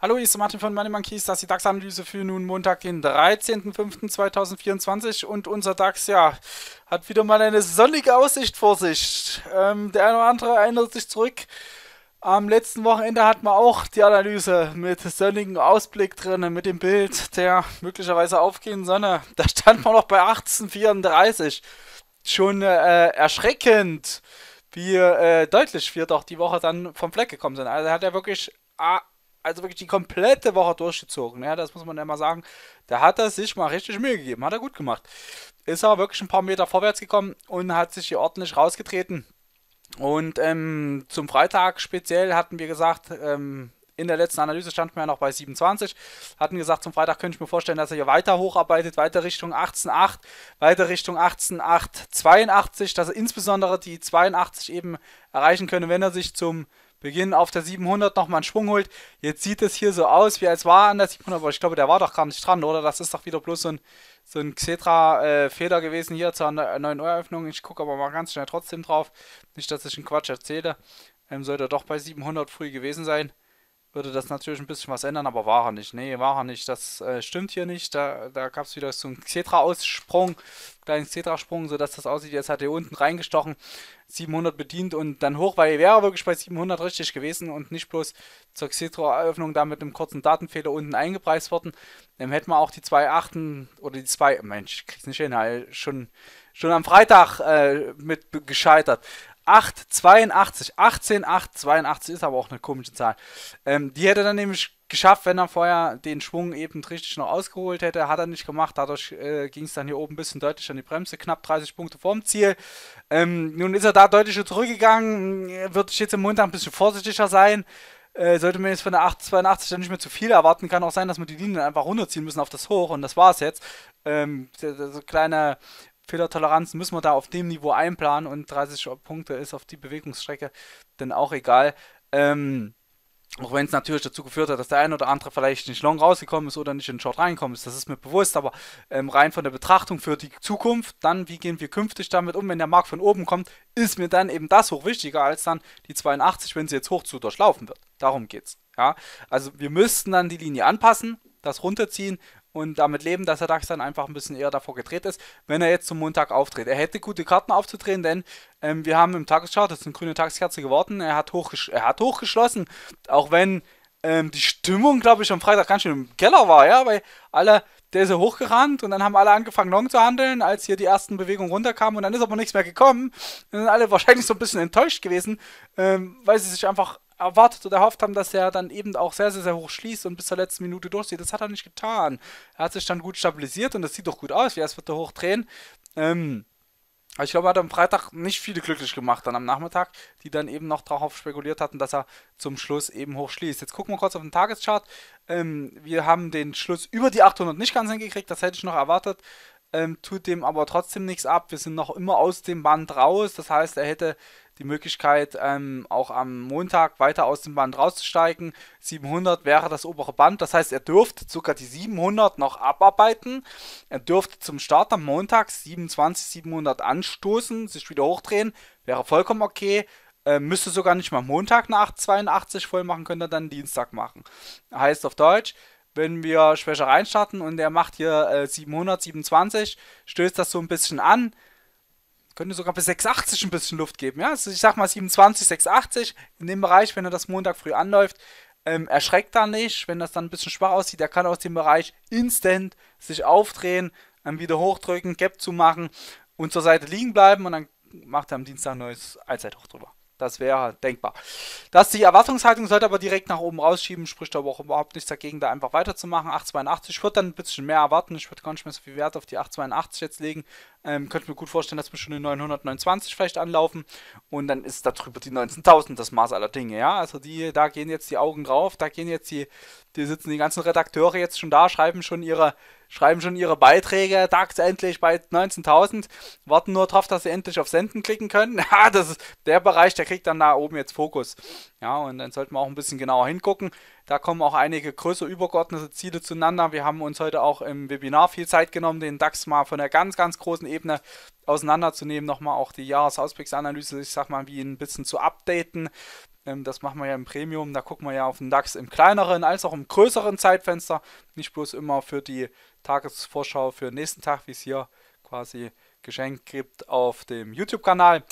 Hallo, hier ist Martin von Money Monkeys. Das ist die DAX-Analyse für nun Montag, den 13.05.2024. Und unser DAX, ja, hat wieder mal eine sonnige Aussicht vor sich. Ähm, der eine oder andere erinnert sich zurück. Am letzten Wochenende hat man auch die Analyse mit sonnigem Ausblick drin, mit dem Bild der möglicherweise aufgehenden Sonne. Da stand man noch bei 1834 schon äh, erschreckend, wie äh, deutlich wir doch die Woche dann vom Fleck gekommen sind. Also hat er wirklich, ah, also wirklich die komplette Woche durchgezogen. Ja, ne? das muss man ja mal sagen. Da hat er sich mal richtig Mühe gegeben, hat er gut gemacht. Ist er wirklich ein paar Meter vorwärts gekommen und hat sich hier ordentlich rausgetreten. Und ähm, zum Freitag speziell hatten wir gesagt, ähm, in der letzten Analyse standen wir ja noch bei 27, hatten gesagt, zum Freitag könnte ich mir vorstellen, dass er hier weiter hocharbeitet, weiter Richtung 18,8, weiter Richtung 18,8, 82, dass er insbesondere die 82 eben erreichen könne, wenn er sich zum Beginn auf der 700 nochmal einen Schwung holt. Jetzt sieht es hier so aus, wie als war an der 700, aber ich glaube, der war doch gar nicht dran, oder? Das ist doch wieder bloß so ein, so ein Xetra-Fehler gewesen hier zur neuen Eröffnung. Ich gucke aber mal ganz schnell trotzdem drauf. Nicht, dass ich einen Quatsch erzähle. Ähm, sollte doch bei 700 früh gewesen sein würde das natürlich ein bisschen was ändern, aber war er nicht. Nee, war er nicht. Das äh, stimmt hier nicht. Da, da gab es wieder so einen Xetra-Aussprung, kleinen Xetra-Sprung, sodass das aussieht, jetzt hat er unten reingestochen, 700 bedient und dann hoch, weil er wäre wirklich bei 700 richtig gewesen und nicht bloß zur Xetra-Eröffnung da mit einem kurzen Datenfehler unten eingepreist worden. Dann hätten wir auch die 2.8 oder die 2, Mensch, ich krieg's nicht hin, halt schon, schon am Freitag äh, mit gescheitert. 882. 82. ist aber auch eine komische Zahl. Ähm, die hätte dann nämlich geschafft, wenn er vorher den Schwung eben richtig noch ausgeholt hätte. Hat er nicht gemacht. Dadurch äh, ging es dann hier oben ein bisschen deutlich an die Bremse. Knapp 30 Punkte vorm Ziel. Ähm, nun ist er da deutlich zurückgegangen. Würde ich jetzt im Montag ein bisschen vorsichtiger sein. Äh, sollte man jetzt von der 882 dann nicht mehr zu viel erwarten, kann auch sein, dass wir die Linien einfach runterziehen müssen auf das Hoch und das war es jetzt. Ähm, so kleine Fehlertoleranz müssen wir da auf dem Niveau einplanen und 30 Punkte ist auf die Bewegungsstrecke dann auch egal. Ähm, auch wenn es natürlich dazu geführt hat, dass der ein oder andere vielleicht nicht long rausgekommen ist oder nicht in den Short reingekommen ist, das ist mir bewusst, aber ähm, rein von der Betrachtung für die Zukunft, dann wie gehen wir künftig damit um, wenn der Markt von oben kommt, ist mir dann eben das hoch wichtiger als dann die 82, wenn sie jetzt hoch zu durchlaufen wird. Darum geht's. Ja, also wir müssten dann die Linie anpassen, das runterziehen und damit leben, dass er Dax dann einfach ein bisschen eher davor gedreht ist, wenn er jetzt zum Montag auftritt. Er hätte gute Karten aufzudrehen, denn ähm, wir haben im Tageschart, das ist eine grüne Tageskerze geworden, er hat, hochgesch er hat hochgeschlossen, auch wenn ähm, die Stimmung, glaube ich, am Freitag ganz schön im Keller war, ja, weil alle der ist ja hochgerannt und dann haben alle angefangen, Long zu handeln, als hier die ersten Bewegungen runterkamen und dann ist aber nichts mehr gekommen. Dann sind alle wahrscheinlich so ein bisschen enttäuscht gewesen, ähm, weil sie sich einfach erwartet oder erhofft haben, dass er dann eben auch sehr, sehr, sehr hoch schließt und bis zur letzten Minute durchzieht. Das hat er nicht getan. Er hat sich dann gut stabilisiert und das sieht doch gut aus. Wie er es wird da hochdrehen. Ähm, ich glaube, er hat am Freitag nicht viele glücklich gemacht, dann am Nachmittag, die dann eben noch darauf spekuliert hatten, dass er zum Schluss eben hoch schließt. Jetzt gucken wir kurz auf den Tageschart. Ähm, wir haben den Schluss über die 800 nicht ganz hingekriegt, das hätte ich noch erwartet ähm, tut dem aber trotzdem nichts ab. Wir sind noch immer aus dem Band raus. Das heißt, er hätte die Möglichkeit, ähm, auch am Montag weiter aus dem Band rauszusteigen. 700 wäre das obere Band. Das heißt, er dürfte sogar die 700 noch abarbeiten. Er dürfte zum Start am Montag 27, 700 anstoßen, sich wieder hochdrehen. Wäre vollkommen okay. Ähm, müsste sogar nicht mal Montag nach 82 voll machen, könnte er dann Dienstag machen. Heißt auf Deutsch, wenn wir schwächer reinstarten und er macht hier äh, 700, 27, stößt das so ein bisschen an. Könnte sogar bis 680 ein bisschen Luft geben, ja. Also ich sag mal 27, 680 in dem Bereich, wenn er das Montag früh anläuft. Ähm, erschreckt da nicht, wenn das dann ein bisschen schwach aussieht. Er kann aus dem Bereich instant sich aufdrehen, dann ähm, wieder hochdrücken, Gap zu machen und zur Seite liegen bleiben und dann macht er am Dienstag ein neues Allzeithoch drüber. Das wäre denkbar. Dass die Erwartungshaltung sollte aber direkt nach oben rausschieben, spricht aber auch überhaupt nichts dagegen, da einfach weiterzumachen. 8,82. Ich würde dann ein bisschen mehr erwarten. Ich würde gar nicht mehr so viel Wert auf die 8,82 jetzt legen. Ähm, könnte mir gut vorstellen, dass wir schon die 929 vielleicht anlaufen. Und dann ist da drüber die 19.000 das Maß aller Dinge. Ja, also die, da gehen jetzt die Augen drauf. Da gehen jetzt die, die sitzen die ganzen Redakteure jetzt schon da, schreiben schon ihre schreiben schon ihre Beiträge, DAX endlich bei 19.000, warten nur darauf, dass sie endlich auf Senden klicken können. Ja, das ist der Bereich, der kriegt dann da oben jetzt Fokus. Ja, und dann sollten wir auch ein bisschen genauer hingucken. Da kommen auch einige größere übergeordnete Ziele zueinander. Wir haben uns heute auch im Webinar viel Zeit genommen, den DAX mal von der ganz, ganz großen Ebene auseinanderzunehmen, nochmal auch die Jahresausblicksanalyse, ich sag mal, wie ein bisschen zu updaten. Ähm, das machen wir ja im Premium, da gucken wir ja auf den DAX im kleineren als auch im größeren Zeitfenster. Nicht bloß immer für die Tagesvorschau für den nächsten Tag, wie es hier quasi geschenkt gibt auf dem YouTube-Kanal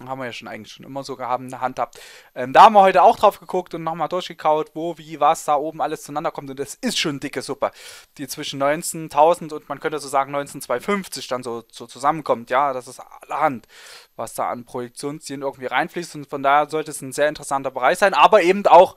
haben wir ja schon eigentlich schon immer so gehabt, gehandhabt. Ähm, da haben wir heute auch drauf geguckt und nochmal durchgekaut, wo, wie, was da oben alles zueinander kommt. Und das ist schon dicke Suppe, die zwischen 19.000 und man könnte so sagen 19.250 dann so, so zusammenkommt. Ja, das ist allerhand, was da an Projektionslinien irgendwie reinfließt. Und von daher sollte es ein sehr interessanter Bereich sein, aber eben auch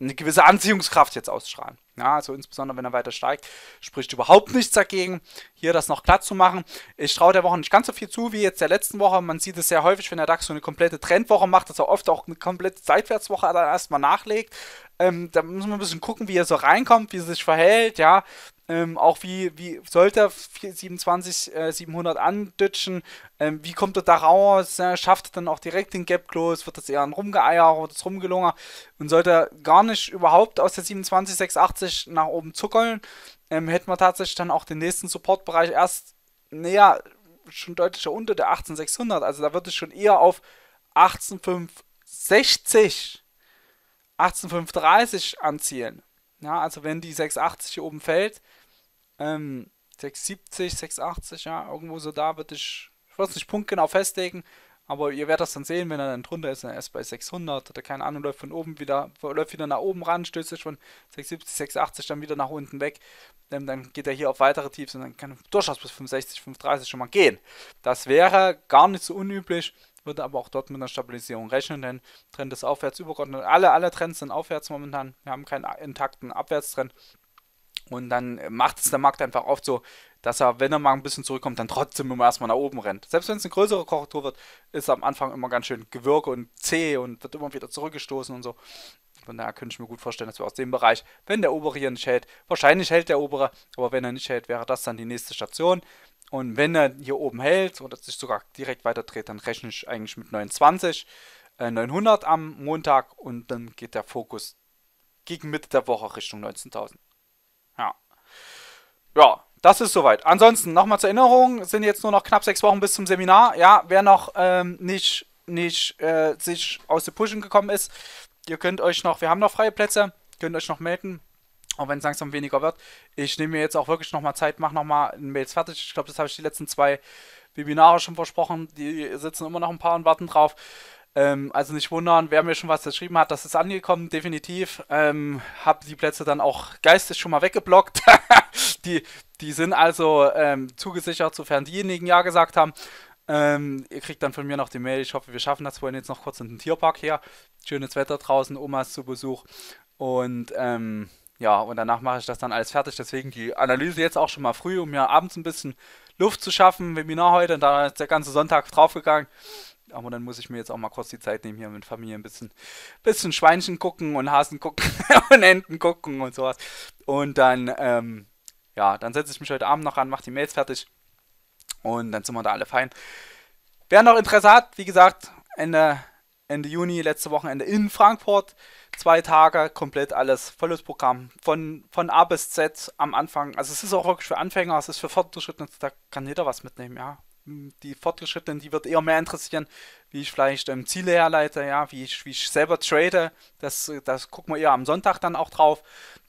eine gewisse Anziehungskraft jetzt ausstrahlen. Ja, also insbesondere wenn er weiter steigt, spricht überhaupt nichts dagegen, hier das noch glatt zu machen. Ich traue der Woche nicht ganz so viel zu wie jetzt der letzten Woche. Man sieht es sehr häufig, wenn der DAX so eine komplette Trendwoche macht, dass er oft auch eine komplette Seitwärtswoche dann erstmal nachlegt. Ähm, da muss man ein bisschen gucken, wie er so reinkommt, wie er sich verhält, ja. Ähm, auch wie, wie sollte er 27, äh, 700 andutschen? Ähm, wie kommt er da raus? Äh, schafft er dann auch direkt den Gap Close? Wird das eher ein Rumgeeier, oder das Rumgelunger Und sollte er gar nicht überhaupt aus der 27, 680 nach oben zuckeln, ähm, hätten wir tatsächlich dann auch den nächsten Supportbereich erst näher, schon deutlicher unter der 18, 600. Also da würde ich schon eher auf 18, 560, 18, 530 anzielen. Ja, also wenn die 680 hier oben fällt, ähm, 670, 680, ja, irgendwo so da würde ich, ich weiß nicht punktgenau festlegen, aber ihr werdet das dann sehen, wenn er dann drunter ist, dann erst bei 600 oder keine Ahnung, läuft von oben wieder, läuft wieder nach oben ran, stößt sich von 670, 680 dann wieder nach unten weg. Ähm, dann geht er hier auf weitere Tiefs und dann kann er durchaus bis 65, 530 schon mal gehen. Das wäre gar nicht so unüblich, würde aber auch dort mit einer Stabilisierung rechnen, denn Trend ist aufwärts übergeordnet. Alle, alle Trends sind aufwärts momentan. Wir haben keinen intakten Abwärtstrend. Und dann äh, macht es der Markt einfach oft so, dass er, wenn er mal ein bisschen zurückkommt, dann trotzdem immer erstmal nach oben rennt. Selbst wenn es eine größere Korrektur wird, ist er am Anfang immer ganz schön gewirke und zäh und wird immer wieder zurückgestoßen und so. Von daher könnte ich mir gut vorstellen, dass wir aus dem Bereich, wenn der obere hier nicht hält, wahrscheinlich hält der obere, aber wenn er nicht hält, wäre das dann die nächste Station. Und wenn er hier oben hält oder sich sogar direkt weiter dreht, dann rechne ich eigentlich mit 29, äh 900 am Montag und dann geht der Fokus gegen Mitte der Woche Richtung 19.000 ja, das ist soweit. Ansonsten nochmal zur Erinnerung, sind jetzt nur noch knapp sechs Wochen bis zum Seminar. Ja, wer noch ähm, nicht, nicht äh, sich aus den Pushen gekommen ist, ihr könnt euch noch, wir haben noch freie Plätze, könnt euch noch melden. Auch wenn es langsam weniger wird. Ich nehme mir jetzt auch wirklich nochmal Zeit, mache nochmal Mails fertig. Ich glaube, das habe ich die letzten zwei Webinare schon versprochen. Die sitzen immer noch ein paar und warten drauf. Ähm, also nicht wundern, wer mir schon was geschrieben hat, das ist angekommen, definitiv. Ähm, hab die Plätze dann auch geistig schon mal weggeblockt. die, die sind also ähm, zugesichert, sofern diejenigen Ja gesagt haben. Ähm, ihr kriegt dann von mir noch die Mail. Ich hoffe, wir schaffen das. Wir wollen jetzt noch kurz in den Tierpark her. Schönes Wetter draußen, Omas zu Besuch. Und ähm, ja, und danach mache ich das dann alles fertig. Deswegen die Analyse jetzt auch schon mal früh, um mir abends ein bisschen Luft zu schaffen. Webinar heute, und da ist der ganze Sonntag draufgegangen. Aber dann muss ich mir jetzt auch mal kurz die Zeit nehmen, hier mit Familie ein bisschen, bisschen Schweinchen gucken und Hasen gucken und Enten gucken und sowas. Und dann, ähm, ja, dann setze ich mich heute Abend noch an, mache die Mails fertig und dann sind wir da alle fein. Wer noch Interesse hat, wie gesagt, Ende, Ende Juni, letzte Wochenende in Frankfurt. Zwei Tage, komplett alles, volles Programm. Von, von A bis Z am Anfang. Also es ist auch wirklich für Anfänger, es ist für Fortgeschrittene, da kann jeder was mitnehmen, ja. Die Fortgeschrittenen, die wird eher mehr interessieren, wie ich vielleicht ähm, Ziele herleite, ja, wie ich, wie ich selber trade. Das, das gucken wir eher am Sonntag dann auch drauf.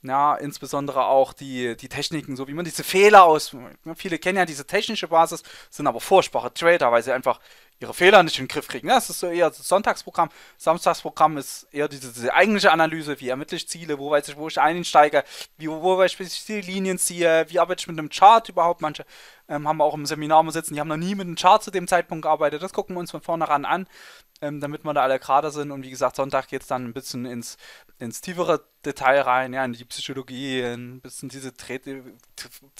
Ja, insbesondere auch die, die Techniken, so wie man diese Fehler aus. Ne, viele kennen ja diese technische Basis, sind aber furchtbare Trader, weil sie einfach ihre Fehler nicht in den Griff kriegen. Ja, das ist so eher das Sonntagsprogramm. Samstagsprogramm ist eher diese, diese eigentliche Analyse, wie ermittle ich Ziele, wo weiß ich, wo ich einsteige, wie, wo, wo weiß ich, die Linien ziehe, wie arbeite ich mit einem Chart überhaupt. Manche ähm, haben auch im Seminar mal sitzen, die haben noch nie mit einem Chart zu dem Zeitpunkt gearbeitet. Das gucken wir uns von vornherein an an, ähm, damit wir da alle gerade sind. Und wie gesagt, Sonntag geht es dann ein bisschen ins, ins tiefere Detail rein, ja, in die Psychologie, ein bisschen diese,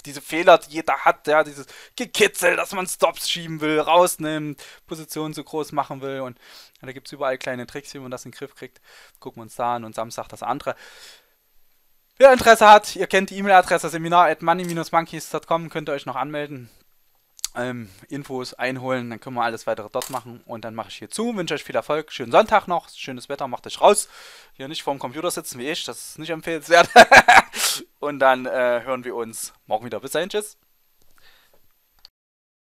diese Fehler, die jeder hat, ja, dieses Gekitzel, dass man Stops schieben will, rausnimmt, Positionen zu groß machen will. Und ja, da gibt es überall kleine Tricks, wie man das in den Griff kriegt. Gucken wir uns da an und Samstag das andere. Wer Interesse hat, ihr kennt die E-Mail-Adresse seminar at money-monkeys.com, könnt ihr euch noch anmelden ähm, Infos einholen. Dann können wir alles weitere dort machen. Und dann mache ich hier zu. Wünsche euch viel Erfolg. Schönen Sonntag noch. Schönes Wetter. Macht euch raus. Hier nicht vorm Computer sitzen wie ich. Das ist nicht empfehlenswert. und dann äh, hören wir uns morgen wieder. Bis dahin. Tschüss.